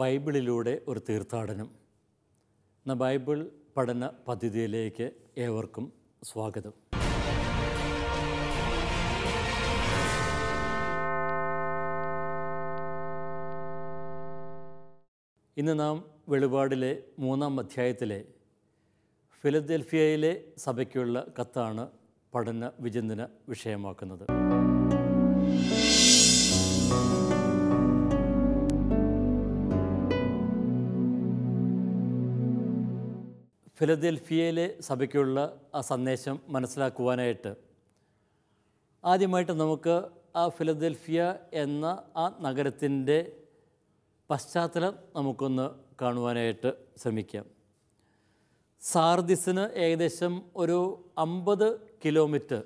ബൈബിളിലൂടെ ഒരു തീർത്ഥാടനം എന്ന ബൈബിൾ പഠന പദ്ധതിയിലേക്ക് ഏവർക്കും സ്വാഗതം ഇന്ന് നാം വെളിപാടിലെ മൂന്നാം അധ്യായത്തിലെ ഫിലദൽഫിയയിലെ സഭയ്ക്കുള്ള കത്താണ് പഠന വിചിന്തന വിഷയമാക്കുന്നത് ഫിലദൽഫിയയിലെ സഭയ്ക്കുള്ള ആ സന്ദേശം മനസ്സിലാക്കുവാനായിട്ട് ആദ്യമായിട്ട് നമുക്ക് ആ ഫിലദൽഫിയ എന്ന ആ നഗരത്തിൻ്റെ പശ്ചാത്തലം നമുക്കൊന്ന് കാണുവാനായിട്ട് ശ്രമിക്കാം സാർദിസിന് ഏകദേശം ഒരു അമ്പത് കിലോമീറ്റർ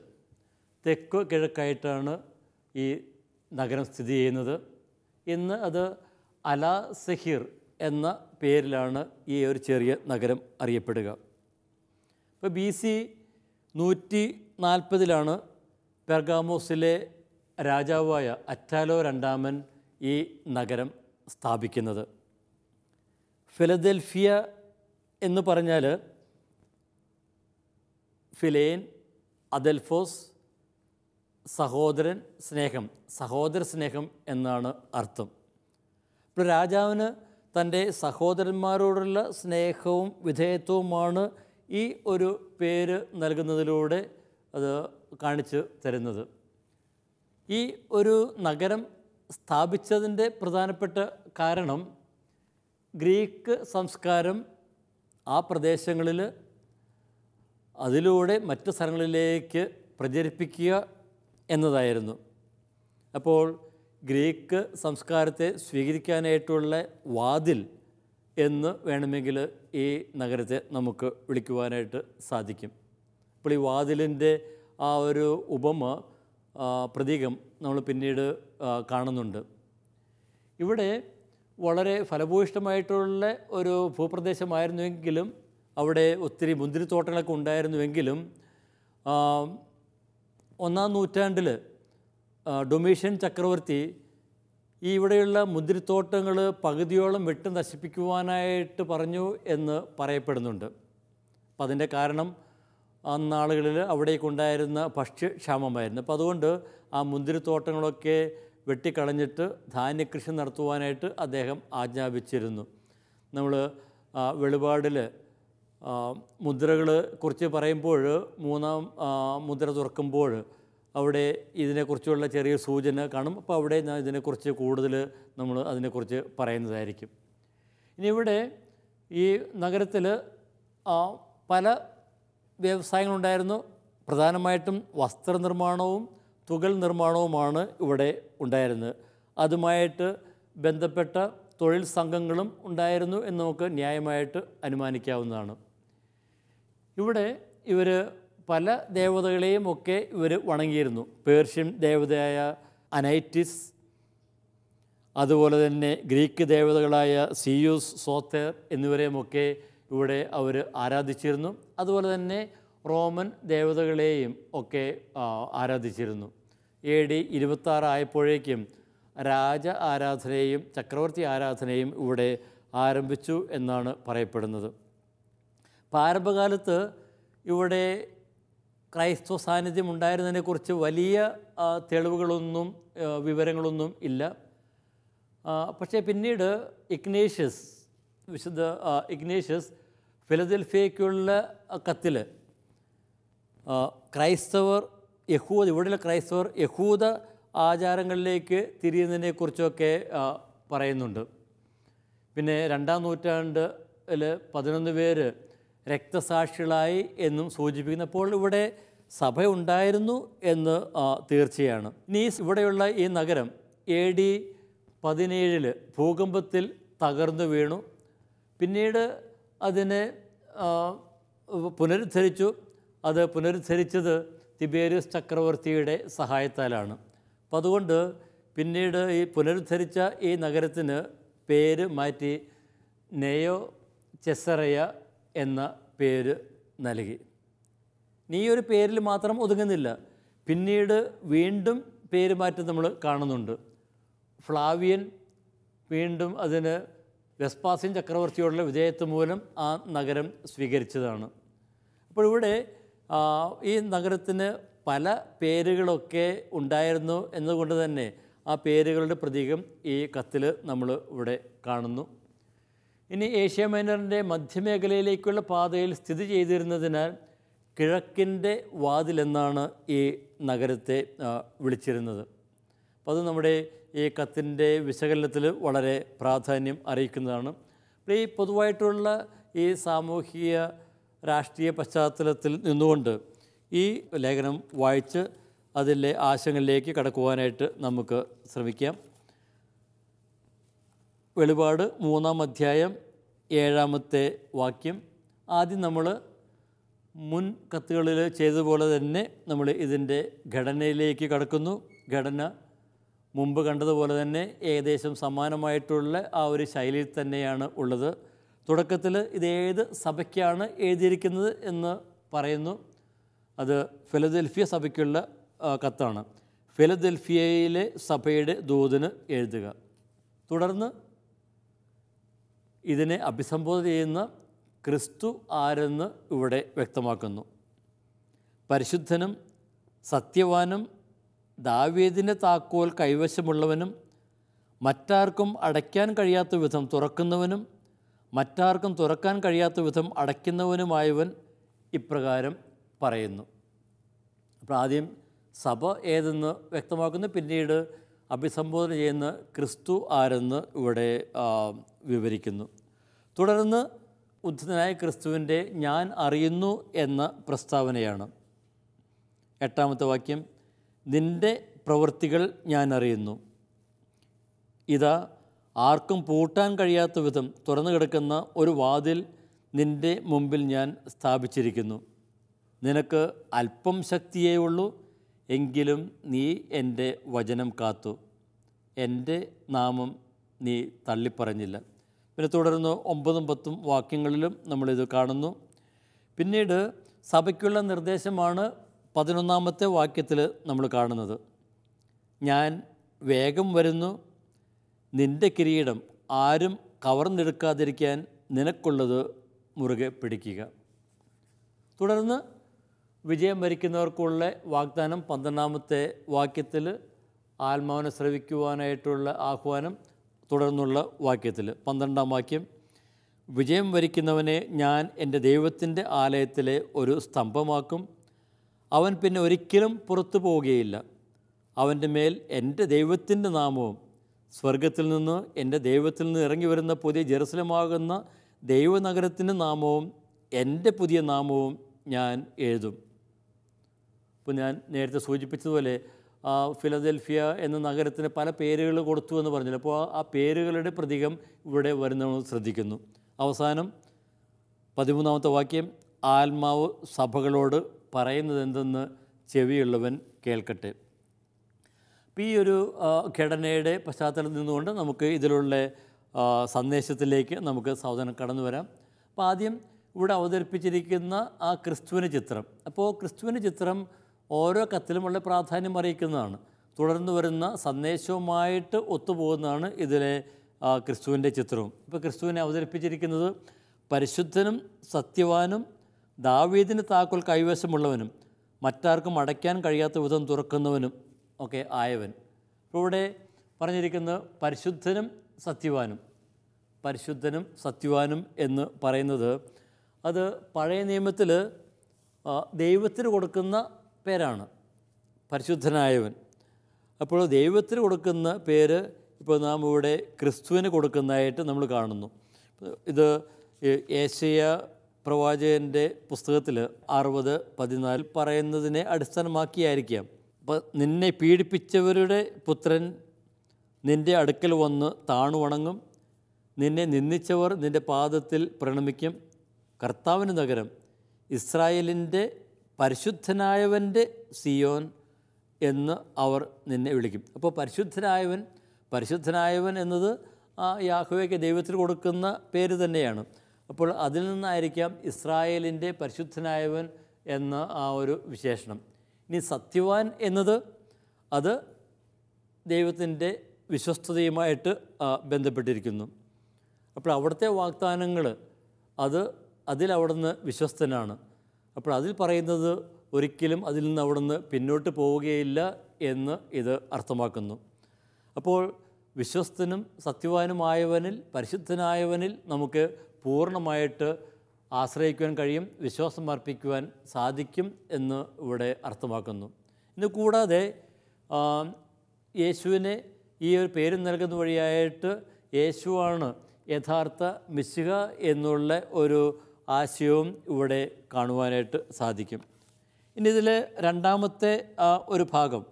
തെക്ക് കിഴക്കായിട്ടാണ് ഈ നഗരം സ്ഥിതി ചെയ്യുന്നത് ഇന്ന് അത് അലാ സഹീർ എന്ന പേരിലാണ് ഈ ഒരു ചെറിയ നഗരം അറിയപ്പെടുക ഇപ്പോൾ ബി സി നൂറ്റി നാൽപ്പതിലാണ് പെർഗാമോസിലെ രാജാവായ അറ്റാലോ രണ്ടാമൻ ഈ നഗരം സ്ഥാപിക്കുന്നത് ഫിലദൽഫിയ എന്ന് പറഞ്ഞാൽ ഫിലേൻ അദൽഫോസ് സഹോദരൻ സ്നേഹം സഹോദര സ്നേഹം എന്നാണ് അർത്ഥം ഇപ്പോൾ രാജാവിന് തൻ്റെ സഹോദരന്മാരോടുള്ള സ്നേഹവും വിധേയത്വവുമാണ് ഈ ഒരു പേര് നൽകുന്നതിലൂടെ അത് കാണിച്ചു തരുന്നത് ഈ ഒരു നഗരം സ്ഥാപിച്ചതിൻ്റെ പ്രധാനപ്പെട്ട കാരണം ഗ്രീക്ക് സംസ്കാരം ആ പ്രദേശങ്ങളിൽ അതിലൂടെ മറ്റ് സ്ഥലങ്ങളിലേക്ക് പ്രചരിപ്പിക്കുക എന്നതായിരുന്നു അപ്പോൾ ഗ്രീക്ക് സംസ്കാരത്തെ സ്വീകരിക്കാനായിട്ടുള്ള വാതിൽ എന്ന് വേണമെങ്കിൽ ഈ നഗരത്തെ നമുക്ക് വിളിക്കുവാനായിട്ട് സാധിക്കും ഇപ്പോൾ ഈ വാതിലിൻ്റെ ആ ഒരു ഉപമ പ്രതീകം നമ്മൾ പിന്നീട് കാണുന്നുണ്ട് ഇവിടെ വളരെ ഫലഭൂയിഷ്ടമായിട്ടുള്ള ഒരു ഭൂപ്രദേശമായിരുന്നുവെങ്കിലും അവിടെ ഒത്തിരി മുന്തിരിത്തോട്ടങ്ങളൊക്കെ ഉണ്ടായിരുന്നുവെങ്കിലും ഒന്നാം നൂറ്റാണ്ടിൽ ഡൊമേഷ്യൻ ചക്രവർത്തി ഈ ഇവിടെയുള്ള മുന്തിരിത്തോട്ടങ്ങൾ പകുതിയോളം വെട്ട് നശിപ്പിക്കുവാനായിട്ട് പറഞ്ഞു എന്ന് പറയപ്പെടുന്നുണ്ട് അപ്പം അതിൻ്റെ കാരണം അന്നാളുകളിൽ അവിടേക്കുണ്ടായിരുന്ന ഭക്ഷ്യക്ഷാമമായിരുന്നു അപ്പോൾ അതുകൊണ്ട് ആ മുന്തിരിത്തോട്ടങ്ങളൊക്കെ വെട്ടിക്കളഞ്ഞിട്ട് ധാന്യകൃഷി നടത്തുവാനായിട്ട് അദ്ദേഹം ആജ്ഞാപിച്ചിരുന്നു നമ്മൾ വെളിപാടിൽ മുദ്രകളെ കുറിച്ച് പറയുമ്പോൾ മൂന്നാം മുദ്ര തുറക്കുമ്പോൾ അവിടെ ഇതിനെക്കുറിച്ചുള്ള ചെറിയ സൂചന കാണും അപ്പോൾ അവിടെ ഞാൻ ഇതിനെക്കുറിച്ച് കൂടുതൽ നമ്മൾ അതിനെക്കുറിച്ച് പറയുന്നതായിരിക്കും ഇനി ഇവിടെ ഈ നഗരത്തിൽ പല വ്യവസായങ്ങളുണ്ടായിരുന്നു പ്രധാനമായിട്ടും വസ്ത്രനിർമ്മാണവും തുകൽ നിർമ്മാണവുമാണ് ഇവിടെ ഉണ്ടായിരുന്നത് അതുമായിട്ട് ബന്ധപ്പെട്ട തൊഴിൽ സംഘങ്ങളും ഉണ്ടായിരുന്നു എന്ന് നമുക്ക് ന്യായമായിട്ട് അനുമാനിക്കാവുന്നതാണ് ഇവിടെ ഇവർ പല ദേവതകളെയും ഒക്കെ ഇവർ വണങ്ങിയിരുന്നു പേർഷ്യൻ ദേവതയായ അനൈറ്റിസ് അതുപോലെ തന്നെ ഗ്രീക്ക് ദേവതകളായ സിയൂസ് സോത്തേർ എന്നിവരെയുമൊക്കെ ഇവിടെ അവർ ആരാധിച്ചിരുന്നു അതുപോലെ തന്നെ റോമൻ ദേവതകളെയും ഒക്കെ ആരാധിച്ചിരുന്നു എ ഡി ഇരുപത്താറായപ്പോഴേക്കും രാജ ആരാധനയും ചക്രവർത്തി ആരാധനയും ഇവിടെ ആരംഭിച്ചു എന്നാണ് പറയപ്പെടുന്നത് പ്രാരംഭകാലത്ത് ഇവിടെ ക്രൈസ്തവ സാന്നിധ്യം ഉണ്ടായിരുന്നതിനെക്കുറിച്ച് വലിയ തെളിവുകളൊന്നും വിവരങ്ങളൊന്നും ഇല്ല പക്ഷേ പിന്നീട് ഇഗ്നേഷ്യസ് വിശുദ്ധ ഇഗ്നേഷ്യസ് ഫിലദൽഫിയയ്ക്കുള്ള കത്തിൽ ക്രൈസ്തവർ യഹൂദ ഇവിടെയുള്ള ക്രൈസ്തവർ യഹൂദ ആചാരങ്ങളിലേക്ക് തിരിയുന്നതിനെക്കുറിച്ചൊക്കെ പറയുന്നുണ്ട് പിന്നെ രണ്ടാം നൂറ്റാണ്ടിൽ പതിനൊന്ന് പേര് രക്തസാക്ഷികളായി എന്നും സൂചിപ്പിക്കുന്നപ്പോൾ ഇവിടെ സഭ ഉണ്ടായിരുന്നു എന്ന് തീർച്ചയാണ് ഇനി ഇവിടെയുള്ള ഈ നഗരം എ ഡി പതിനേഴില് ഭൂകമ്പത്തിൽ തകർന്നു വീണു പിന്നീട് അതിനെ പുനരുദ്ധരിച്ചു അത് പുനരുദ്ധരിച്ചത് തിബേരിയസ് ചക്രവർത്തിയുടെ സഹായത്താലാണ് അപ്പം അതുകൊണ്ട് പിന്നീട് ഈ പുനരുദ്ധരിച്ച ഈ നഗരത്തിന് പേര് മാറ്റി നെയോ ചെസറയ എന്ന പേര് നൽകി നീ ഒരു പേരിൽ മാത്രം ഒതുങ്ങുന്നില്ല പിന്നീട് വീണ്ടും പേര് മാറ്റം നമ്മൾ കാണുന്നുണ്ട് ഫ്ലാവിയൻ വീണ്ടും അതിന് വെസ്പാസിൻ ചക്രവർത്തിയോടുള്ള വിധേയത്വം മൂലം ആ നഗരം സ്വീകരിച്ചതാണ് അപ്പോൾ ഇവിടെ ഈ നഗരത്തിന് പല പേരുകളൊക്കെ ഉണ്ടായിരുന്നു എന്നതുകൊണ്ട് തന്നെ ആ പേരുകളുടെ പ്രതീകം ഈ കത്തിൽ നമ്മൾ ഇവിടെ കാണുന്നു ഇനി ഏഷ്യ മൈനറിൻ്റെ മധ്യമേഖലയിലേക്കുള്ള പാതയിൽ സ്ഥിതി ചെയ്തിരുന്നതിനാൽ കിഴക്കിൻ്റെ വാതിലെന്നാണ് ഈ നഗരത്തെ വിളിച്ചിരുന്നത് അപ്പോൾ അത് നമ്മുടെ ഈ കത്തിൻ്റെ വിശകലനത്തിൽ വളരെ പ്രാധാന്യം അറിയിക്കുന്നതാണ് അപ്പോൾ ഈ പൊതുവായിട്ടുള്ള ഈ സാമൂഹിക രാഷ്ട്രീയ പശ്ചാത്തലത്തിൽ നിന്നുകൊണ്ട് ഈ ലേഖനം വായിച്ച് അതിലെ ആശയങ്ങളിലേക്ക് കടക്കുവാനായിട്ട് നമുക്ക് ശ്രമിക്കാം വെളിപാട് മൂന്നാം അധ്യായം ഏഴാമത്തെ വാക്യം ആദ്യം നമ്മൾ മുൻ കത്തുകളിൽ ചെയ്തതുപോലെ തന്നെ നമ്മൾ ഇതിൻ്റെ ഘടനയിലേക്ക് കടക്കുന്നു ഘടന മുമ്പ് കണ്ടതുപോലെ തന്നെ ഏകദേശം സമാനമായിട്ടുള്ള ആ ഒരു ശൈലിയിൽ തന്നെയാണ് ഉള്ളത് തുടക്കത്തിൽ ഇത് ഏത് സഭയ്ക്കാണ് എഴുതിയിരിക്കുന്നത് എന്ന് പറയുന്നു അത് ഫിലദൽഫിയ സഭയ്ക്കുള്ള കത്താണ് ഫിലദൽഫിയയിലെ സഭയുടെ ദൂതിന് എഴുതുക തുടർന്ന് ഇതിനെ അഭിസംബോധന ചെയ്യുന്ന ക്രിസ്തു ആരെന്ന് ഇവിടെ വ്യക്തമാക്കുന്നു പരിശുദ്ധനും സത്യവാനും ദാവേദിൻ്റെ താക്കോൽ കൈവശമുള്ളവനും മറ്റാർക്കും അടയ്ക്കാൻ കഴിയാത്ത വിധം തുറക്കുന്നവനും മറ്റാർക്കും തുറക്കാൻ കഴിയാത്ത വിധം അടയ്ക്കുന്നവനുമായവൻ ഇപ്രകാരം പറയുന്നു അപ്പോൾ ആദ്യം സഭ ഏതെന്ന് വ്യക്തമാക്കുന്നു പിന്നീട് അഭിസംബോധന ചെയ്യുന്ന ക്രിസ്തു ആരെന്ന് ഇവിടെ വിവരിക്കുന്നു തുടർന്ന് ഉദ്ധനായ ക്രിസ്തുവിൻ്റെ ഞാൻ അറിയുന്നു എന്ന പ്രസ്താവനയാണ് എട്ടാമത്തെ വാക്യം നിൻ്റെ പ്രവൃത്തികൾ ഞാൻ അറിയുന്നു ഇതാ ആർക്കും പൂട്ടാൻ കഴിയാത്ത വിധം തുറന്നു കിടക്കുന്ന ഒരു വാതിൽ നിൻ്റെ മുമ്പിൽ ഞാൻ സ്ഥാപിച്ചിരിക്കുന്നു നിനക്ക് അല്പം ശക്തിയേ ഉള്ളൂ എങ്കിലും നീ എൻ്റെ വചനം കാത്തു എൻ്റെ നാമം നീ തള്ളിപ്പറഞ്ഞില്ല പിന്നെ തുടർന്ന് ഒമ്പതും പത്തും വാക്യങ്ങളിലും നമ്മളിത് കാണുന്നു പിന്നീട് സഭയ്ക്കുള്ള നിർദ്ദേശമാണ് പതിനൊന്നാമത്തെ വാക്യത്തിൽ നമ്മൾ കാണുന്നത് ഞാൻ വേഗം വരുന്നു നിൻ്റെ കിരീടം ആരും കവർന്നെടുക്കാതിരിക്കാൻ നിനക്കുള്ളത് മുറുകെ പിടിക്കുക തുടർന്ന് വിജയം വരിക്കുന്നവർക്കുള്ള വാഗ്ദാനം പന്ത്രണ്ടാമത്തെ വാക്യത്തിൽ ആത്മാവിനെ ശ്രവിക്കുവാനായിട്ടുള്ള ആഹ്വാനം തുടർന്നുള്ള വാക്യത്തിൽ പന്ത്രണ്ടാം വാക്യം വിജയം വരിക്കുന്നവനെ ഞാൻ എൻ്റെ ദൈവത്തിൻ്റെ ആലയത്തിലെ ഒരു സ്തംഭമാക്കും അവൻ പിന്നെ ഒരിക്കലും പുറത്തു പോവുകയില്ല അവൻ്റെ മേൽ എൻ്റെ ദൈവത്തിൻ്റെ നാമവും സ്വർഗത്തിൽ നിന്ന് എൻ്റെ ദൈവത്തിൽ നിന്ന് ഇറങ്ങി വരുന്ന പുതിയ ജെറുസലമാകുന്ന ദൈവനഗരത്തിൻ്റെ നാമവും എൻ്റെ പുതിയ നാമവും ഞാൻ എഴുതും അപ്പോൾ ഞാൻ നേരത്തെ സൂചിപ്പിച്ചതുപോലെ ഫിലദൽഫിയ എന്ന നഗരത്തിന് പല പേരുകൾ കൊടുത്തു എന്ന് പറഞ്ഞില്ല അപ്പോൾ ആ പേരുകളുടെ പ്രതീകം ഇവിടെ വരുന്നത് ശ്രദ്ധിക്കുന്നു അവസാനം പതിമൂന്നാമത്തെ വാക്യം ആത്മാവ് സഭകളോട് പറയുന്നത് എന്തെന്ന് ചെവിയുള്ളവൻ കേൾക്കട്ടെ അപ്പോൾ ഈ ഒരു ഘടനയുടെ പശ്ചാത്തലത്തിൽ നിന്നുകൊണ്ട് നമുക്ക് ഇതിലുള്ള സന്ദേശത്തിലേക്ക് നമുക്ക് സാധനം കടന്നു വരാം അപ്പോൾ ആദ്യം ഇവിടെ അവതരിപ്പിച്ചിരിക്കുന്ന ആ ക്രിസ്തുവിന് ചിത്രം അപ്പോൾ ക്രിസ്തുവിന് ചിത്രം ഓരോ കത്തിലും പ്രാധാന്യം അറിയിക്കുന്നതാണ് തുടർന്നു വരുന്ന സന്ദേശവുമായിട്ട് ഒത്തുപോകുന്നതാണ് ഇതിലെ ക്രിസ്തുവിൻ്റെ ചിത്രവും ഇപ്പോൾ ക്രിസ്തുവിനെ അവതരിപ്പിച്ചിരിക്കുന്നത് പരിശുദ്ധനും സത്യവാനും ദാവീദിന് താക്കോൽ കൈവശമുള്ളവനും മറ്റാർക്കും അടയ്ക്കാൻ കഴിയാത്ത വിധം തുറക്കുന്നവനും ഒക്കെ ആയവൻ ഇപ്പോൾ ഇവിടെ പറഞ്ഞിരിക്കുന്നത് പരിശുദ്ധനും സത്യവാനും പരിശുദ്ധനും സത്യവാനും എന്ന് പറയുന്നത് അത് പഴയ നിയമത്തിൽ ദൈവത്തിന് കൊടുക്കുന്ന പേരാണ് പരിശുദ്ധനായവൻ അപ്പോൾ ദൈവത്തിന് കൊടുക്കുന്ന പേര് ഇപ്പോൾ നാം ഇവിടെ ക്രിസ്തുവിന് കൊടുക്കുന്നതായിട്ട് നമ്മൾ കാണുന്നു ഇത് ഏഷ്യ പ്രവാചകൻ്റെ പുസ്തകത്തിൽ അറുപത് പതിനാല് പറയുന്നതിനെ അടിസ്ഥാനമാക്കിയായിരിക്കാം അപ്പോൾ നിന്നെ പീഡിപ്പിച്ചവരുടെ പുത്രൻ നിൻ്റെ അടുക്കൽ വന്ന് താണുവണങ്ങും നിന്നെ നിന്ദിച്ചവർ നിൻ്റെ പാദത്തിൽ പ്രണമിക്കും കർത്താവിന് നഗരം ഇസ്രായേലിൻ്റെ പരിശുദ്ധനായവൻ്റെ സിയോൻ എന്ന് അവർ നിന്നെ വിളിക്കും അപ്പോൾ പരിശുദ്ധനായവൻ പരിശുദ്ധനായവൻ എന്നത് ആ യാഹുവയ്ക്ക് ദൈവത്തിന് കൊടുക്കുന്ന പേര് തന്നെയാണ് അപ്പോൾ അതിൽ നിന്നായിരിക്കാം ഇസ്രായേലിൻ്റെ പരിശുദ്ധനായവൻ എന്ന ആ ഒരു വിശേഷണം ഇനി സത്യവാൻ എന്നത് അത് ദൈവത്തിൻ്റെ വിശ്വസ്തതയുമായിട്ട് ബന്ധപ്പെട്ടിരിക്കുന്നു അപ്പോൾ അവിടുത്തെ വാഗ്ദാനങ്ങൾ അത് അതിലവിടുന്ന് വിശ്വസ്തനാണ് അപ്പോൾ അതിൽ പറയുന്നത് ഒരിക്കലും അതിൽ നിന്ന് നിന്ന് പിന്നോട്ട് പോവുകയില്ല എന്ന് ഇത് അർത്ഥമാക്കുന്നു അപ്പോൾ വിശ്വസ്തനും സത്യവാനുമായവനിൽ പരിശുദ്ധനായവനിൽ നമുക്ക് പൂർണ്ണമായിട്ട് ആശ്രയിക്കുവാൻ കഴിയും വിശ്വാസം അർപ്പിക്കുവാൻ സാധിക്കും എന്ന് ഇവിടെ അർത്ഥമാക്കുന്നു ഇത് കൂടാതെ യേശുവിനെ ഈ ഒരു പേര് നൽകുന്ന വഴിയായിട്ട് യേശുവാണ് യഥാർത്ഥ മിശിക എന്നുള്ള ഒരു ആശയവും ഇവിടെ കാണുവാനായിട്ട് സാധിക്കും ഇനി ഇതിൽ രണ്ടാമത്തെ ഒരു ഭാഗം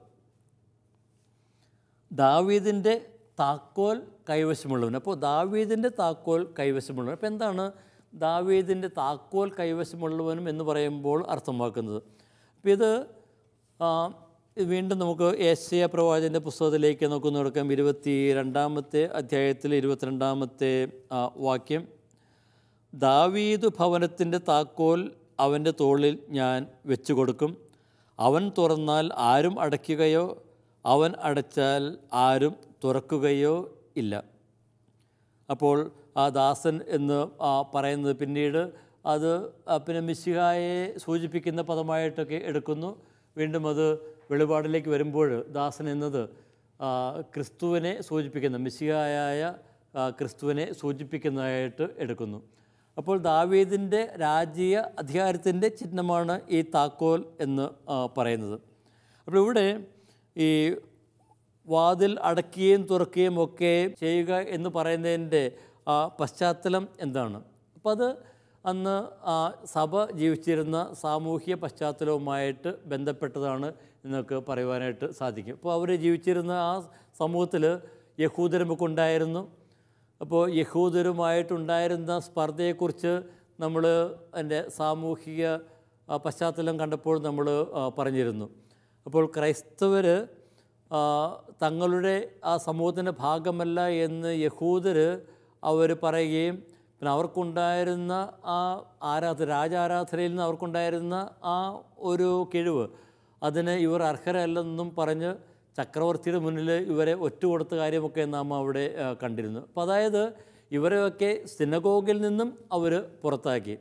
ദാവീദിൻ്റെ താക്കോൽ കൈവശമുള്ളവൻ അപ്പോൾ ദാവീദിൻ്റെ താക്കോൽ കൈവശമുള്ളവൻ അപ്പോൾ എന്താണ് ദാവീദിൻ്റെ താക്കോൽ കൈവശമുള്ളവനും എന്ന് പറയുമ്പോൾ അർത്ഥമാക്കുന്നത് അപ്പോൾ ഇത് വീണ്ടും നമുക്ക് ഏഷ്യ പ്രവാചൻ്റെ പുസ്തകത്തിലേക്ക് നോക്കുന്ന തുടക്കം ഇരുപത്തി രണ്ടാമത്തെ അധ്യായത്തിൽ ഇരുപത്തിരണ്ടാമത്തെ വാക്യം ദാവീദ് ഭവനത്തിൻ്റെ താക്കോൽ അവൻ്റെ തോളിൽ ഞാൻ വെച്ചു കൊടുക്കും അവൻ തുറന്നാൽ ആരും അടയ്ക്കുകയോ അവൻ അടച്ചാൽ ആരും തുറക്കുകയോ ഇല്ല അപ്പോൾ ആ ദാസൻ എന്ന് പറയുന്നത് പിന്നീട് അത് പിന്നെ മിശിഹായെ സൂചിപ്പിക്കുന്ന പദമായിട്ടൊക്കെ എടുക്കുന്നു വീണ്ടും അത് വെളിപാടിലേക്ക് വരുമ്പോൾ ദാസൻ എന്നത് ക്രിസ്തുവിനെ സൂചിപ്പിക്കുന്ന മിശിഹായായ ക്രിസ്തുവിനെ സൂചിപ്പിക്കുന്നതായിട്ട് എടുക്കുന്നു അപ്പോൾ ദാവീദിൻ്റെ രാജ്യ അധികാരത്തിൻ്റെ ചിഹ്നമാണ് ഈ താക്കോൽ എന്ന് പറയുന്നത് അപ്പോൾ ഇവിടെ ഈ വാതിൽ അടക്കുകയും തുറക്കുകയും ഒക്കെ ചെയ്യുക എന്ന് പറയുന്നതിൻ്റെ പശ്ചാത്തലം എന്താണ് അപ്പോൾ അത് അന്ന് സഭ ജീവിച്ചിരുന്ന സാമൂഹ്യ പശ്ചാത്തലവുമായിട്ട് ബന്ധപ്പെട്ടതാണ് എന്നൊക്കെ പറയുവാനായിട്ട് സാധിക്കും അപ്പോൾ അവർ ജീവിച്ചിരുന്ന ആ സമൂഹത്തിൽ യഹൂദരമൊക്കെ ഉണ്ടായിരുന്നു അപ്പോൾ യഹൂദരുമായിട്ടുണ്ടായിരുന്ന സ്പർദ്ധയെക്കുറിച്ച് നമ്മൾ എൻ്റെ സാമൂഹിക പശ്ചാത്തലം കണ്ടപ്പോൾ നമ്മൾ പറഞ്ഞിരുന്നു അപ്പോൾ ക്രൈസ്തവർ തങ്ങളുടെ ആ സമൂഹത്തിൻ്റെ ഭാഗമല്ല എന്ന് യഹൂദർ അവർ പറയുകയും പിന്നെ അവർക്കുണ്ടായിരുന്ന ആ ആരാധ രാജാരാധനയിൽ നിന്ന് അവർക്കുണ്ടായിരുന്ന ആ ഒരു കിഴിവ് അതിന് ഇവർ അർഹരല്ലെന്നും പറഞ്ഞ് ചക്രവർത്തിയുടെ മുന്നിൽ ഇവരെ ഒറ്റ കൊടുത്ത കാര്യമൊക്കെ നാം അവിടെ കണ്ടിരുന്നു അപ്പോൾ അതായത് ഇവരെയൊക്കെ സിനഗോഗിൽ നിന്നും അവർ പുറത്താക്കി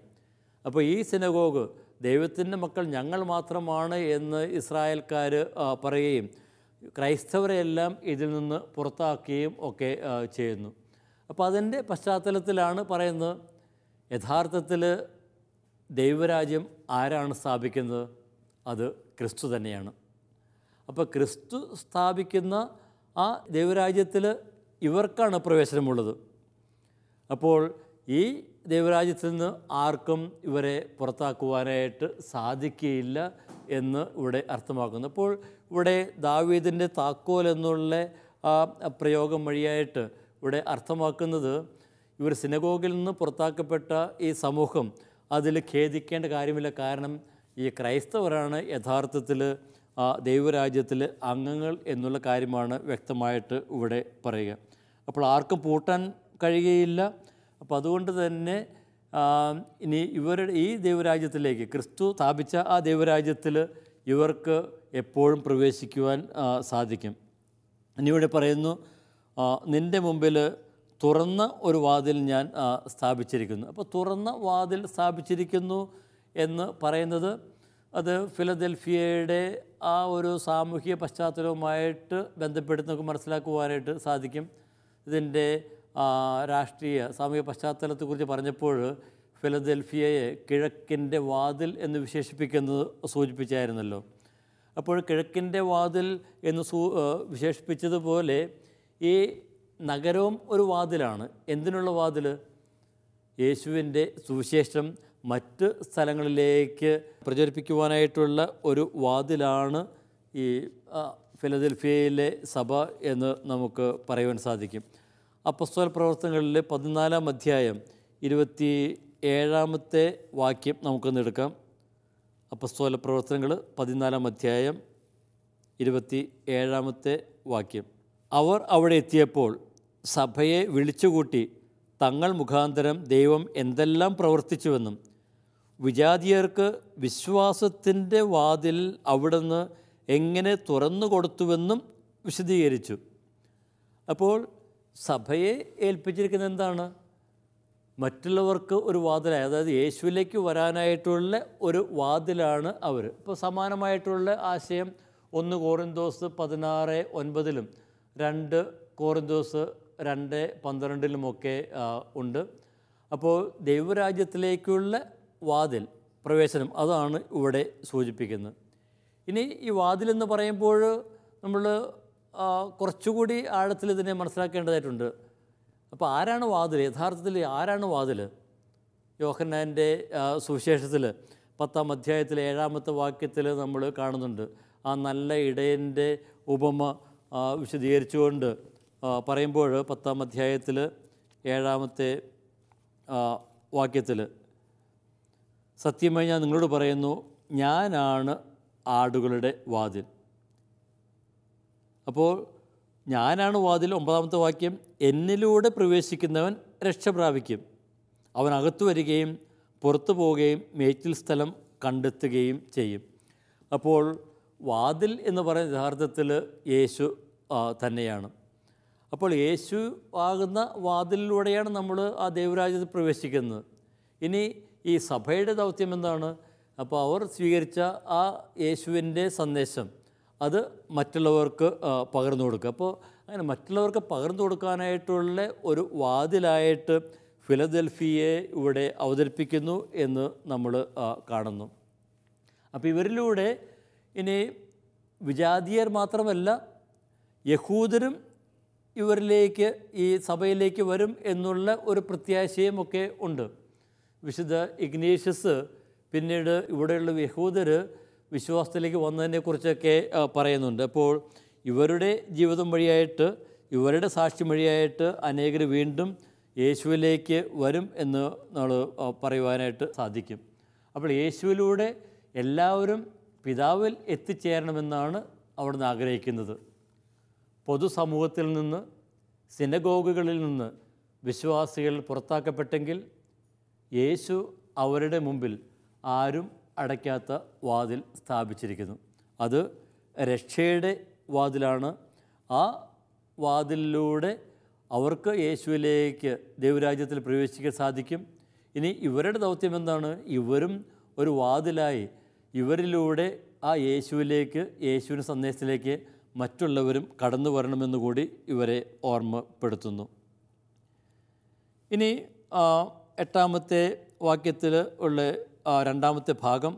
അപ്പോൾ ഈ സിനഗോഗ് ദൈവത്തിൻ്റെ മക്കൾ ഞങ്ങൾ മാത്രമാണ് എന്ന് ഇസ്രായേൽക്കാർ പറയുകയും ക്രൈസ്തവരെല്ലാം ഇതിൽ നിന്ന് പുറത്താക്കുകയും ഒക്കെ ചെയ്യുന്നു അപ്പോൾ അതിൻ്റെ പശ്ചാത്തലത്തിലാണ് പറയുന്നത് യഥാർത്ഥത്തിൽ ദൈവരാജ്യം ആരാണ് സ്ഥാപിക്കുന്നത് അത് ക്രിസ്തു തന്നെയാണ് അപ്പോൾ ക്രിസ്തു സ്ഥാപിക്കുന്ന ആ ദൈവരാജ്യത്തിൽ ഇവർക്കാണ് പ്രവേശനമുള്ളത് അപ്പോൾ ഈ ദൈവരാജ്യത്തിൽ നിന്ന് ആർക്കും ഇവരെ പുറത്താക്കുവാനായിട്ട് സാധിക്കുകയില്ല എന്ന് ഇവിടെ അർത്ഥമാക്കുന്നു അപ്പോൾ ഇവിടെ ദാവീദിൻ്റെ താക്കോൽ എന്നുള്ള ആ പ്രയോഗം വഴിയായിട്ട് ഇവിടെ അർത്ഥമാക്കുന്നത് ഇവർ സിനഗോഗിൽ നിന്ന് പുറത്താക്കപ്പെട്ട ഈ സമൂഹം അതിൽ ഖേദിക്കേണ്ട കാര്യമില്ല കാരണം ഈ ക്രൈസ്തവരാണ് യഥാർത്ഥത്തിൽ ദൈവരാജ്യത്തിൽ അംഗങ്ങൾ എന്നുള്ള കാര്യമാണ് വ്യക്തമായിട്ട് ഇവിടെ പറയുക അപ്പോൾ ആർക്കും പൂട്ടാൻ കഴിയുകയില്ല അപ്പോൾ അതുകൊണ്ട് തന്നെ ഇനി ഇവരുടെ ഈ ദൈവരാജ്യത്തിലേക്ക് ക്രിസ്തു സ്ഥാപിച്ച ആ ദൈവരാജ്യത്തിൽ ഇവർക്ക് എപ്പോഴും പ്രവേശിക്കുവാൻ സാധിക്കും ഇനി ഇവിടെ പറയുന്നു നിൻ്റെ മുമ്പിൽ തുറന്ന ഒരു വാതിൽ ഞാൻ സ്ഥാപിച്ചിരിക്കുന്നു അപ്പോൾ തുറന്ന വാതിൽ സ്ഥാപിച്ചിരിക്കുന്നു എന്ന് പറയുന്നത് അത് ഫിലദൽഫിയയുടെ ആ ഒരു സാമൂഹിക പശ്ചാത്തലവുമായിട്ട് ബന്ധപ്പെടുത്തി നമുക്ക് മനസ്സിലാക്കുവാനായിട്ട് സാധിക്കും ഇതിൻ്റെ രാഷ്ട്രീയ സാമൂഹിക പശ്ചാത്തലത്തെക്കുറിച്ച് പറഞ്ഞപ്പോൾ ഫിലദൽഫിയയെ കിഴക്കിൻ്റെ വാതിൽ എന്ന് വിശേഷിപ്പിക്കുന്നത് സൂചിപ്പിച്ചായിരുന്നല്ലോ അപ്പോൾ കിഴക്കിൻ്റെ വാതിൽ എന്ന് സൂ വിശേഷിപ്പിച്ചതുപോലെ ഈ നഗരവും ഒരു വാതിലാണ് എന്തിനുള്ള വാതിൽ യേശുവിൻ്റെ സുവിശേഷം മറ്റ് സ്ഥലങ്ങളിലേക്ക് പ്രചരിപ്പിക്കുവാനായിട്ടുള്ള ഒരു വാതിലാണ് ഈ ഫിലദൽഫിയയിലെ സഭ എന്ന് നമുക്ക് പറയുവാൻ സാധിക്കും അപ്പസ്തോൽ പ്രവർത്തനങ്ങളിൽ പതിനാലാം അധ്യായം ഇരുപത്തി ഏഴാമത്തെ വാക്യം നമുക്കൊന്ന് എടുക്കാം അപ്പസ്തോല പ്രവർത്തനങ്ങൾ പതിനാലാം അധ്യായം ഇരുപത്തി ഏഴാമത്തെ വാക്യം അവർ അവിടെ എത്തിയപ്പോൾ സഭയെ വിളിച്ചുകൂട്ടി തങ്ങൾ മുഖാന്തരം ദൈവം എന്തെല്ലാം പ്രവർത്തിച്ചുവെന്നും വിജാതിയർക്ക് വിശ്വാസത്തിൻ്റെ വാതിൽ അവിടുന്ന് എങ്ങനെ തുറന്നു കൊടുത്തുവെന്നും വിശദീകരിച്ചു അപ്പോൾ സഭയെ ഏൽപ്പിച്ചിരിക്കുന്ന എന്താണ് മറ്റുള്ളവർക്ക് ഒരു വാതിലായി അതായത് യേശുവിലേക്ക് വരാനായിട്ടുള്ള ഒരു വാതിലാണ് അവർ ഇപ്പോൾ സമാനമായിട്ടുള്ള ആശയം ഒന്ന് കോറിന്തോസ് പതിനാറ് ഒൻപതിലും രണ്ട് കോറിന്തോസ് രണ്ട് പന്ത്രണ്ടിലുമൊക്കെ ഉണ്ട് അപ്പോൾ ദൈവരാജ്യത്തിലേക്കുള്ള വാതിൽ പ്രവേശനം അതാണ് ഇവിടെ സൂചിപ്പിക്കുന്നത് ഇനി ഈ വാതിൽ എന്ന് പറയുമ്പോൾ നമ്മൾ കുറച്ചുകൂടി ആഴത്തിൽ ഇതിനെ മനസ്സിലാക്കേണ്ടതായിട്ടുണ്ട് അപ്പോൾ ആരാണ് വാതിൽ യഥാർത്ഥത്തിൽ ആരാണ് വാതിൽ യോഹന്നാൻ്റെ സുവിശേഷത്തിൽ പത്താം അധ്യായത്തിൽ ഏഴാമത്തെ വാക്യത്തിൽ നമ്മൾ കാണുന്നുണ്ട് ആ നല്ല ഇടയൻ്റെ ഉപമ വിശദീകരിച്ചുകൊണ്ട് പറയുമ്പോൾ പത്താം അധ്യായത്തിൽ ഏഴാമത്തെ വാക്യത്തിൽ സത്യമായി ഞാൻ നിങ്ങളോട് പറയുന്നു ഞാനാണ് ആടുകളുടെ വാതിൽ അപ്പോൾ ഞാനാണ് വാതിൽ ഒമ്പതാമത്തെ വാക്യം എന്നിലൂടെ പ്രവേശിക്കുന്നവൻ രക്ഷ പ്രാപിക്കും അവൻ അകത്തു വരികയും പുറത്തു പോവുകയും മേച്ചിൽ സ്ഥലം കണ്ടെത്തുകയും ചെയ്യും അപ്പോൾ വാതിൽ എന്ന് പറയുന്ന യഥാർത്ഥത്തിൽ യേശു തന്നെയാണ് അപ്പോൾ യേശു ആകുന്ന വാതിലിലൂടെയാണ് നമ്മൾ ആ ദൈവരാജ്യത്തിൽ പ്രവേശിക്കുന്നത് ഇനി ഈ സഭയുടെ ദൗത്യം എന്താണ് അപ്പോൾ അവർ സ്വീകരിച്ച ആ യേശുവിൻ്റെ സന്ദേശം അത് മറ്റുള്ളവർക്ക് പകർന്നു കൊടുക്കുക അപ്പോൾ അങ്ങനെ മറ്റുള്ളവർക്ക് പകർന്നു കൊടുക്കാനായിട്ടുള്ള ഒരു വാതിലായിട്ട് ഫിലദൽഫിയെ ഇവിടെ അവതരിപ്പിക്കുന്നു എന്ന് നമ്മൾ കാണുന്നു അപ്പോൾ ഇവരിലൂടെ ഇനി വിജാതീയർ മാത്രമല്ല യഹൂദരും ഇവരിലേക്ക് ഈ സഭയിലേക്ക് വരും എന്നുള്ള ഒരു പ്രത്യാശയുമൊക്കെ ഉണ്ട് വിശുദ്ധ ഇഗ്നേഷ്യസ് പിന്നീട് ഇവിടെയുള്ള യഹൂദർ വിശ്വാസത്തിലേക്ക് വന്നതിനെക്കുറിച്ചൊക്കെ പറയുന്നുണ്ട് അപ്പോൾ ഇവരുടെ ജീവിതം വഴിയായിട്ട് ഇവരുടെ സാക്ഷ്യം വഴിയായിട്ട് അനേകർ വീണ്ടും യേശുവിലേക്ക് വരും എന്ന് നമ്മൾ പറയുവാനായിട്ട് സാധിക്കും അപ്പോൾ യേശുവിലൂടെ എല്ലാവരും പിതാവിൽ എത്തിച്ചേരണമെന്നാണ് അവിടുന്ന് ആഗ്രഹിക്കുന്നത് പൊതുസമൂഹത്തിൽ നിന്ന് സിനഗോഗുകളിൽ നിന്ന് വിശ്വാസികൾ പുറത്താക്കപ്പെട്ടെങ്കിൽ യേശു അവരുടെ മുമ്പിൽ ആരും അടയ്ക്കാത്ത വാതിൽ സ്ഥാപിച്ചിരിക്കുന്നു അത് രക്ഷയുടെ വാതിലാണ് ആ വാതിലിലൂടെ അവർക്ക് യേശുവിലേക്ക് ദൈവരാജ്യത്തിൽ പ്രവേശിക്കാൻ സാധിക്കും ഇനി ഇവരുടെ ദൗത്യം എന്താണ് ഇവരും ഒരു വാതിലായി ഇവരിലൂടെ ആ യേശുവിലേക്ക് യേശുവിൻ്റെ സന്ദേശത്തിലേക്ക് മറ്റുള്ളവരും കടന്നു വരണമെന്നുകൂടി ഇവരെ ഓർമ്മപ്പെടുത്തുന്നു ഇനി എട്ടാമത്തെ വാക്യത്തിൽ ഉള്ള രണ്ടാമത്തെ ഭാഗം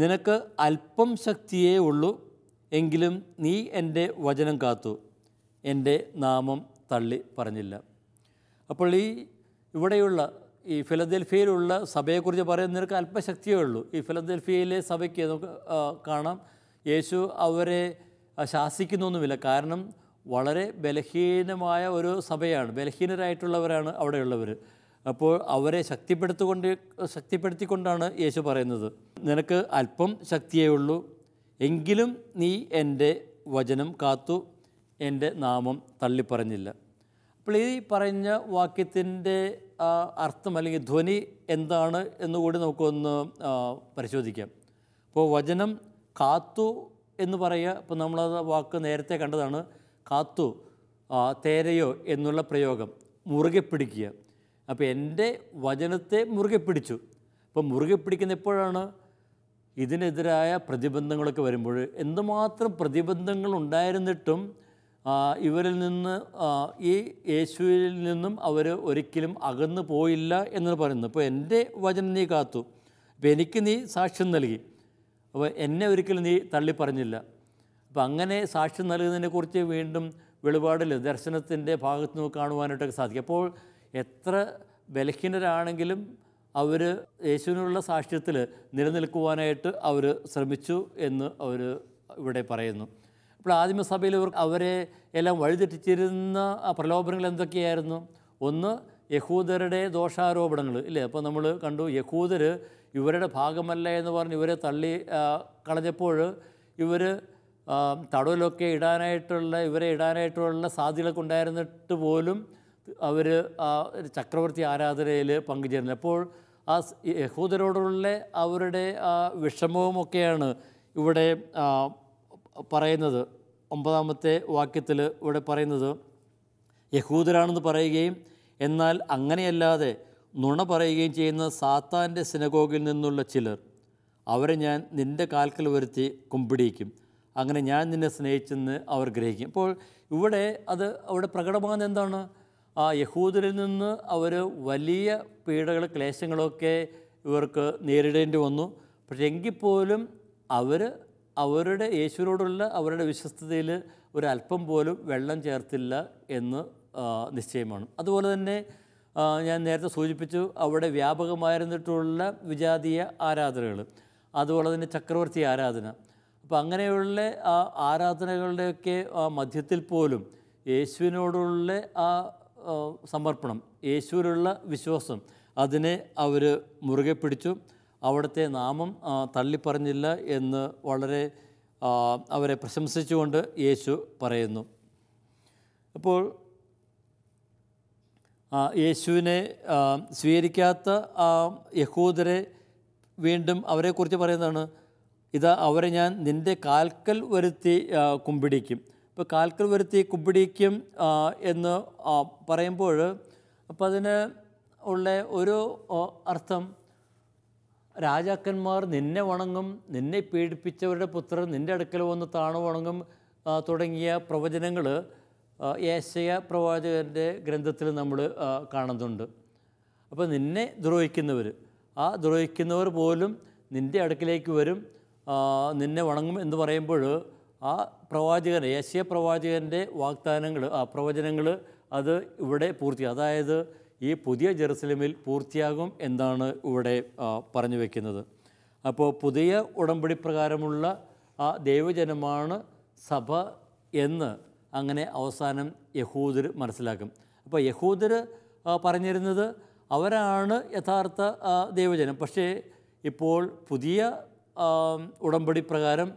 നിനക്ക് അല്പം ശക്തിയേ ഉള്ളൂ എങ്കിലും നീ എൻ്റെ വചനം കാത്തു എൻ്റെ നാമം തള്ളി പറഞ്ഞില്ല അപ്പോൾ ഈ ഇവിടെയുള്ള ഈ ഫിലദൽഫിയയിലുള്ള സഭയെക്കുറിച്ച് പറയുന്ന നിനക്ക് അല്പശക്തിയേ ഉള്ളൂ ഈ ഫിലദൽഫിയയിലെ സഭയ്ക്ക് നമുക്ക് കാണാം യേശു അവരെ ശാസിക്കുന്നൊന്നുമില്ല കാരണം വളരെ ബലഹീനമായ ഒരു സഭയാണ് ബലഹീനരായിട്ടുള്ളവരാണ് അവിടെയുള്ളവർ അപ്പോൾ അവരെ ശക്തിപ്പെടുത്തുകൊണ്ട് ശക്തിപ്പെടുത്തിക്കൊണ്ടാണ് യേശു പറയുന്നത് നിനക്ക് അല്പം ശക്തിയേ ഉള്ളൂ എങ്കിലും നീ എൻ്റെ വചനം കാത്തു എൻ്റെ നാമം തള്ളിപ്പറഞ്ഞില്ല അപ്പോൾ ഈ പറഞ്ഞ വാക്യത്തിൻ്റെ അർത്ഥം അല്ലെങ്കിൽ ധ്വനി എന്താണ് എന്നുകൂടി നമുക്കൊന്ന് പരിശോധിക്കാം അപ്പോൾ വചനം കാത്തു എന്ന് പറയുക ഇപ്പോൾ നമ്മളത് വാക്ക് നേരത്തെ കണ്ടതാണ് കാത്തു തേരയോ എന്നുള്ള പ്രയോഗം മുറുകെ പിടിക്കുക അപ്പോൾ എൻ്റെ വചനത്തെ മുറുകെ പിടിച്ചു അപ്പം മുറുകെ പിടിക്കുന്ന എപ്പോഴാണ് ഇതിനെതിരായ പ്രതിബന്ധങ്ങളൊക്കെ വരുമ്പോൾ എന്തുമാത്രം പ്രതിബന്ധങ്ങൾ ഉണ്ടായിരുന്നിട്ടും ഇവരിൽ നിന്ന് ഈ യേശുവിൽ നിന്നും അവർ ഒരിക്കലും അകന്നു പോയില്ല എന്ന് പറയുന്നു അപ്പോൾ എൻ്റെ വചനം നീ കാത്തു അപ്പോൾ എനിക്ക് നീ സാക്ഷ്യം നൽകി അപ്പോൾ എന്നെ ഒരിക്കലും നീ തള്ളി പറഞ്ഞില്ല അപ്പം അങ്ങനെ സാക്ഷ്യം നൽകുന്നതിനെക്കുറിച്ച് വീണ്ടും വെളിപാടിൽ ദർശനത്തിൻ്റെ ഭാഗത്ത് നിന്ന് കാണുവാനായിട്ടൊക്കെ സാധിക്കും അപ്പോൾ എത്ര ബലഹീനരാണെങ്കിലും അവർ യേശുവിനുള്ള സാക്ഷ്യത്തിൽ നിലനിൽക്കുവാനായിട്ട് അവർ ശ്രമിച്ചു എന്ന് അവർ ഇവിടെ പറയുന്നു അപ്പോൾ ആദിമസഭയിൽ ഇവർ അവരെ എല്ലാം വഴിതെറ്റിച്ചിരുന്ന പ്രലോഭനങ്ങൾ എന്തൊക്കെയായിരുന്നു ഒന്ന് യഹൂദരുടെ ദോഷാരോപണങ്ങൾ ഇല്ലേ അപ്പോൾ നമ്മൾ കണ്ടു യഹൂദർ ഇവരുടെ ഭാഗമല്ല എന്ന് പറഞ്ഞ് ഇവരെ തള്ളി കളഞ്ഞപ്പോൾ ഇവർ തടവിലൊക്കെ ഇടാനായിട്ടുള്ള ഇവരെ ഇടാനായിട്ടുള്ള സാധ്യതകളൊക്കെ ഉണ്ടായിരുന്നിട്ട് പോലും അവർ ചക്രവർത്തി ആരാധനയിൽ പങ്കുചേരുന്നത് അപ്പോൾ ആ യഹൂദരോടുള്ള അവരുടെ ആ വിഷമവുമൊക്കെയാണ് ഇവിടെ പറയുന്നത് ഒമ്പതാമത്തെ വാക്യത്തിൽ ഇവിടെ പറയുന്നത് യഹൂദരാണെന്ന് പറയുകയും എന്നാൽ അങ്ങനെയല്ലാതെ നുണ പറയുകയും ചെയ്യുന്ന സാത്താൻ്റെ സിനഗോഗിൽ നിന്നുള്ള ചിലർ അവരെ ഞാൻ നിൻ്റെ കാൽക്കൽ വരുത്തി കുമ്പിടിയിക്കും അങ്ങനെ ഞാൻ നിന്നെ സ്നേഹിച്ചെന്ന് അവർ ഗ്രഹിക്കും ഇപ്പോൾ ഇവിടെ അത് അവിടെ പ്രകടമാകുന്ന എന്താണ് ആ യഹൂദരിൽ നിന്ന് അവർ വലിയ പീഡകൾ ക്ലേശങ്ങളൊക്കെ ഇവർക്ക് നേരിടേണ്ടി വന്നു പക്ഷേ എങ്കിൽ പോലും അവർ അവരുടെ യേശുവിനോടുള്ള അവരുടെ വിശ്വസ്തതയിൽ ഒരല്പം പോലും വെള്ളം ചേർത്തില്ല എന്ന് നിശ്ചയമാണ് അതുപോലെ തന്നെ ഞാൻ നേരത്തെ സൂചിപ്പിച്ചു അവിടെ വ്യാപകമായിരുന്നിട്ടുള്ള വിജാതീയ ആരാധനകൾ അതുപോലെ തന്നെ ചക്രവർത്തി ആരാധന അപ്പം അങ്ങനെയുള്ള ആ ആരാധനകളുടെയൊക്കെ ആ മധ്യത്തിൽ പോലും യേശുവിനോടുള്ള ആ സമർപ്പണം യേശുവിലുള്ള വിശ്വാസം അതിനെ അവർ മുറുകെ പിടിച്ചു അവിടുത്തെ നാമം തള്ളിപ്പറഞ്ഞില്ല എന്ന് വളരെ അവരെ പ്രശംസിച്ചുകൊണ്ട് യേശു പറയുന്നു അപ്പോൾ യേശുവിനെ സ്വീകരിക്കാത്ത യഹൂദരെ വീണ്ടും അവരെക്കുറിച്ച് പറയുന്നതാണ് ഇത് അവരെ ഞാൻ നിൻ്റെ കാൽക്കൽ വരുത്തി കുമ്പിടിക്കും ഇപ്പോൾ കാൽക്കൽ വരുത്തി കുമ്പിടിക്കും എന്ന് പറയുമ്പോൾ അപ്പം അതിന് ഉള്ള ഒരു അർത്ഥം രാജാക്കന്മാർ നിന്നെ വണങ്ങും നിന്നെ പീഡിപ്പിച്ചവരുടെ പുത്രർ നിൻ്റെ അടുക്കൽ വന്ന് താണു വണങ്ങും തുടങ്ങിയ പ്രവചനങ്ങൾ ഏശയ പ്രവാചകൻ്റെ ഗ്രന്ഥത്തിൽ നമ്മൾ കാണുന്നുണ്ട് അപ്പോൾ നിന്നെ ദ്രോഹിക്കുന്നവർ ആ ദ്രോഹിക്കുന്നവർ പോലും നിൻ്റെ അടുക്കിലേക്ക് വരും നിന്നെ വണങ്ങും എന്ന് പറയുമ്പോൾ ആ പ്രവാചകൻ യേശ്യ പ്രവാചകൻ്റെ വാഗ്ദാനങ്ങൾ ആ പ്രവചനങ്ങൾ അത് ഇവിടെ പൂർത്തി അതായത് ഈ പുതിയ ജെറുസലമിൽ പൂർത്തിയാകും എന്നാണ് ഇവിടെ പറഞ്ഞു വയ്ക്കുന്നത് അപ്പോൾ പുതിയ ഉടമ്പടി പ്രകാരമുള്ള ആ ദൈവജനമാണ് സഭ എന്ന് അങ്ങനെ അവസാനം യഹൂദർ മനസ്സിലാക്കും അപ്പോൾ യഹൂദർ പറഞ്ഞിരുന്നത് അവരാണ് യഥാർത്ഥ ദൈവജനം പക്ഷേ ഇപ്പോൾ പുതിയ ഉടമ്പടി പ്രകാരം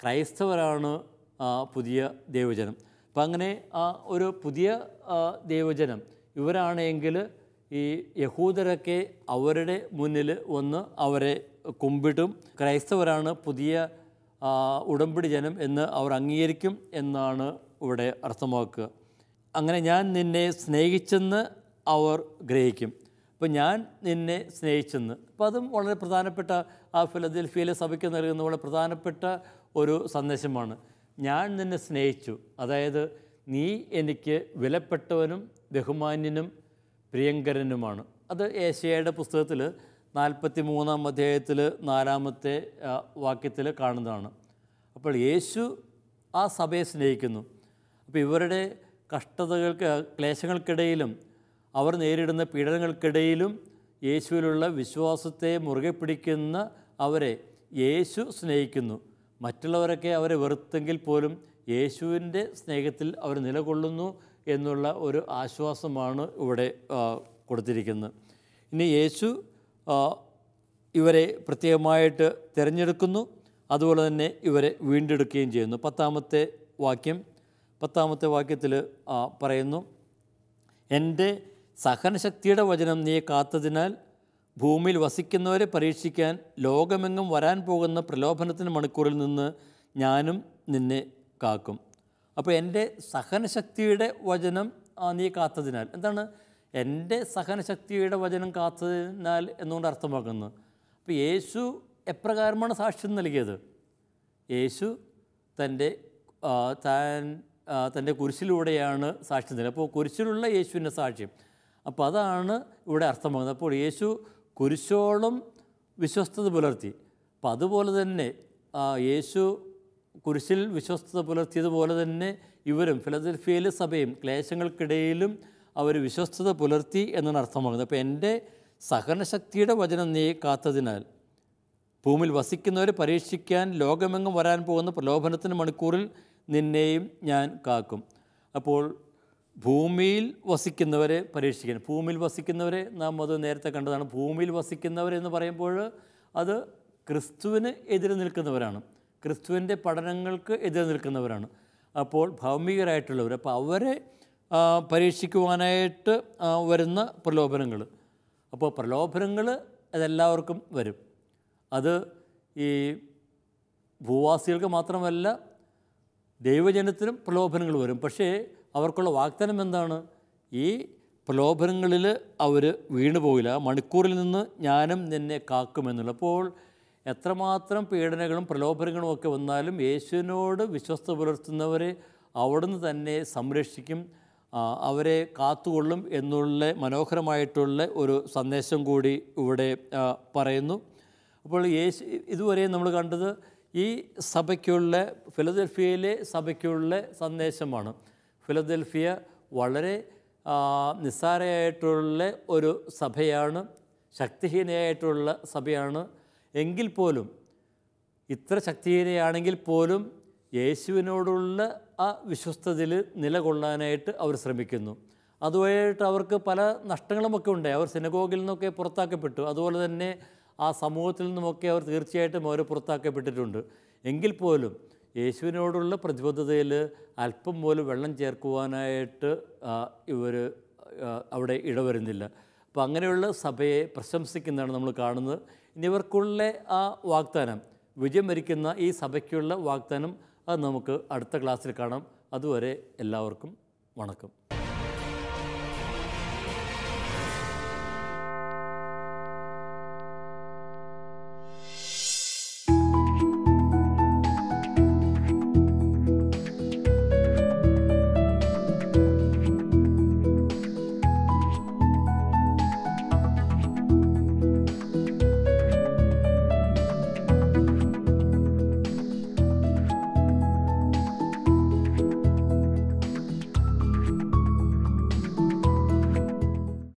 ക്രൈസ്തവരാണ് പുതിയ ദൈവജനം അപ്പം അങ്ങനെ ഒരു പുതിയ ദൈവജനം ഇവരാണെങ്കിൽ ഈ യഹൂദരൊക്കെ അവരുടെ മുന്നിൽ വന്ന് അവരെ കുമ്പിട്ടും ക്രൈസ്തവരാണ് പുതിയ ഉടമ്പടി ജനം എന്ന് അവർ അംഗീകരിക്കും എന്നാണ് ഇവിടെ അർത്ഥമാക്കുക അങ്ങനെ ഞാൻ നിന്നെ സ്നേഹിച്ചെന്ന് അവർ ഗ്രഹിക്കും ഇപ്പം ഞാൻ നിന്നെ സ്നേഹിച്ചെന്ന് അപ്പം അതും വളരെ പ്രധാനപ്പെട്ട ആ ഫിലദൽഫിയയിലെ സഭയ്ക്ക് നൽകുന്ന വളരെ പ്രധാനപ്പെട്ട ഒരു സന്ദേശമാണ് ഞാൻ നിന്നെ സ്നേഹിച്ചു അതായത് നീ എനിക്ക് വിലപ്പെട്ടവനും ബഹുമാന്യനും പ്രിയങ്കരനുമാണ് അത് ഏഷ്യയുടെ പുസ്തകത്തിൽ നാൽപ്പത്തി മൂന്നാം അധ്യായത്തിൽ നാലാമത്തെ വാക്യത്തിൽ കാണുന്നതാണ് അപ്പോൾ യേശു ആ സഭയെ സ്നേഹിക്കുന്നു അപ്പോൾ ഇവരുടെ കഷ്ടതകൾക്ക് ക്ലേശങ്ങൾക്കിടയിലും അവർ നേരിടുന്ന പീഡനങ്ങൾക്കിടയിലും യേശുവിലുള്ള വിശ്വാസത്തെ മുറുകെ പിടിക്കുന്ന അവരെ യേശു സ്നേഹിക്കുന്നു മറ്റുള്ളവരൊക്കെ അവരെ വെറുത്തെങ്കിൽ പോലും യേശുവിൻ്റെ സ്നേഹത്തിൽ അവർ നിലകൊള്ളുന്നു എന്നുള്ള ഒരു ആശ്വാസമാണ് ഇവിടെ കൊടുത്തിരിക്കുന്നത് ഇനി യേശു ഇവരെ പ്രത്യേകമായിട്ട് തിരഞ്ഞെടുക്കുന്നു അതുപോലെ തന്നെ ഇവരെ വീണ്ടെടുക്കുകയും ചെയ്യുന്നു പത്താമത്തെ വാക്യം പത്താമത്തെ വാക്യത്തിൽ പറയുന്നു എൻ്റെ സഹനശക്തിയുടെ വചനം നീ കാത്തതിനാൽ ഭൂമിയിൽ വസിക്കുന്നവരെ പരീക്ഷിക്കാൻ ലോകമെങ്ങും വരാൻ പോകുന്ന പ്രലോഭനത്തിൻ്റെ മണിക്കൂറിൽ നിന്ന് ഞാനും നിന്നെ കാക്കും അപ്പോൾ എൻ്റെ സഹനശക്തിയുടെ വചനം നീ കാത്തതിനാൽ എന്താണ് എൻ്റെ സഹനശക്തിയുടെ വചനം കാത്തതിനാൽ എന്നുകൊണ്ട് അർത്ഥമാക്കുന്നത് അപ്പോൾ യേശു എപ്രകാരമാണ് സാക്ഷ്യം നൽകിയത് യേശു തൻ്റെ താൻ തൻ്റെ കുരിശിലൂടെയാണ് സാക്ഷ്യം നൽകിയത് അപ്പോൾ കുരിശിലുള്ള യേശുവിൻ്റെ സാക്ഷ്യം അപ്പോൾ അതാണ് ഇവിടെ അർത്ഥമാകുന്നത് അപ്പോൾ യേശു കുരിശോളം വിശ്വസ്തത പുലർത്തി അപ്പോൾ അതുപോലെ തന്നെ യേശു കുരിശിൽ വിശ്വസ്തത പുലർത്തിയതുപോലെ തന്നെ ഇവരും ഫിലദൽഫിയയിലെ സഭയും ക്ലേശങ്ങൾക്കിടയിലും അവർ വിശ്വസ്തത പുലർത്തി എന്നാണ് അർത്ഥമാകുന്നത് അപ്പോൾ എൻ്റെ സഹനശക്തിയുടെ വചനം നീ കാത്തതിനാൽ ഭൂമിയിൽ വസിക്കുന്നവരെ പരീക്ഷിക്കാൻ ലോകമെങ്ങും വരാൻ പോകുന്ന പ്രലോഭനത്തിന് മണിക്കൂറിൽ നിന്നെയും ഞാൻ കാക്കും അപ്പോൾ ഭൂമിയിൽ വസിക്കുന്നവരെ പരീക്ഷിക്കണം ഭൂമിയിൽ വസിക്കുന്നവരെ നാം അത് നേരത്തെ കണ്ടതാണ് ഭൂമിയിൽ വസിക്കുന്നവരെന്ന് പറയുമ്പോൾ അത് ക്രിസ്തുവിന് എതിരെ നിൽക്കുന്നവരാണ് ക്രിസ്തുവിൻ്റെ പഠനങ്ങൾക്ക് എതിരെ നിൽക്കുന്നവരാണ് അപ്പോൾ ഭൗമികരായിട്ടുള്ളവർ അപ്പോൾ അവരെ പരീക്ഷിക്കുവാനായിട്ട് വരുന്ന പ്രലോഭനങ്ങൾ അപ്പോൾ പ്രലോഭനങ്ങൾ അതെല്ലാവർക്കും വരും അത് ഈ ഭൂവാസികൾക്ക് മാത്രമല്ല ദൈവജനത്തിനും പ്രലോഭനങ്ങൾ വരും പക്ഷേ അവർക്കുള്ള വാഗ്ദാനം എന്താണ് ഈ പ്രലോഭനങ്ങളിൽ അവർ വീണു പോകില്ല മണിക്കൂറിൽ നിന്ന് ഞാനും നിന്നെ കാക്കുമെന്നുള്ള അപ്പോൾ എത്രമാത്രം പീഡനങ്ങളും പ്രലോഭനങ്ങളും ഒക്കെ വന്നാലും യേശുവിനോട് വിശ്വസ്ത പുലർത്തുന്നവരെ അവിടുന്ന് തന്നെ സംരക്ഷിക്കും അവരെ കാത്തുകൊള്ളും എന്നുള്ള മനോഹരമായിട്ടുള്ള ഒരു സന്ദേശം കൂടി ഇവിടെ പറയുന്നു അപ്പോൾ യേശു ഇതുവരെ നമ്മൾ കണ്ടത് ഈ സഭയ്ക്കുള്ള ഫിലദൽഫിയയിലെ സഭയ്ക്കുള്ള സന്ദേശമാണ് ഫിലദൽഫിയ വളരെ നിസ്സാരമായിട്ടുള്ള ഒരു സഭയാണ് ശക്തിഹീനയായിട്ടുള്ള സഭയാണ് എങ്കിൽ പോലും ഇത്ര ശക്തിഹീനയാണെങ്കിൽ പോലും യേശുവിനോടുള്ള ആ വിശ്വസ്തതയിൽ നിലകൊള്ളാനായിട്ട് അവർ ശ്രമിക്കുന്നു അതുമായിട്ട് അവർക്ക് പല നഷ്ടങ്ങളുമൊക്കെ ഉണ്ടായി അവർ സിനഗോഗിൽ നിന്നൊക്കെ പുറത്താക്കപ്പെട്ടു അതുപോലെ തന്നെ ആ സമൂഹത്തിൽ നിന്നുമൊക്കെ അവർ തീർച്ചയായിട്ടും അവർ പുറത്താക്കപ്പെട്ടിട്ടുണ്ട് എങ്കിൽ പോലും യേശുവിനോടുള്ള പ്രതിബദ്ധതയിൽ അല്പം പോലും വെള്ളം ചേർക്കുവാനായിട്ട് ഇവർ അവിടെ ഇടവരുന്നില്ല അപ്പോൾ അങ്ങനെയുള്ള സഭയെ പ്രശംസിക്കുന്നതാണ് നമ്മൾ കാണുന്നത് ഇനി ഇവർക്കുള്ള ആ വാഗ്ദാനം വിജയം വരിക്കുന്ന ഈ സഭയ്ക്കുള്ള വാഗ്ദാനം അത് നമുക്ക് അടുത്ത ക്ലാസ്സിൽ കാണാം അതുവരെ എല്ലാവർക്കും വണക്കം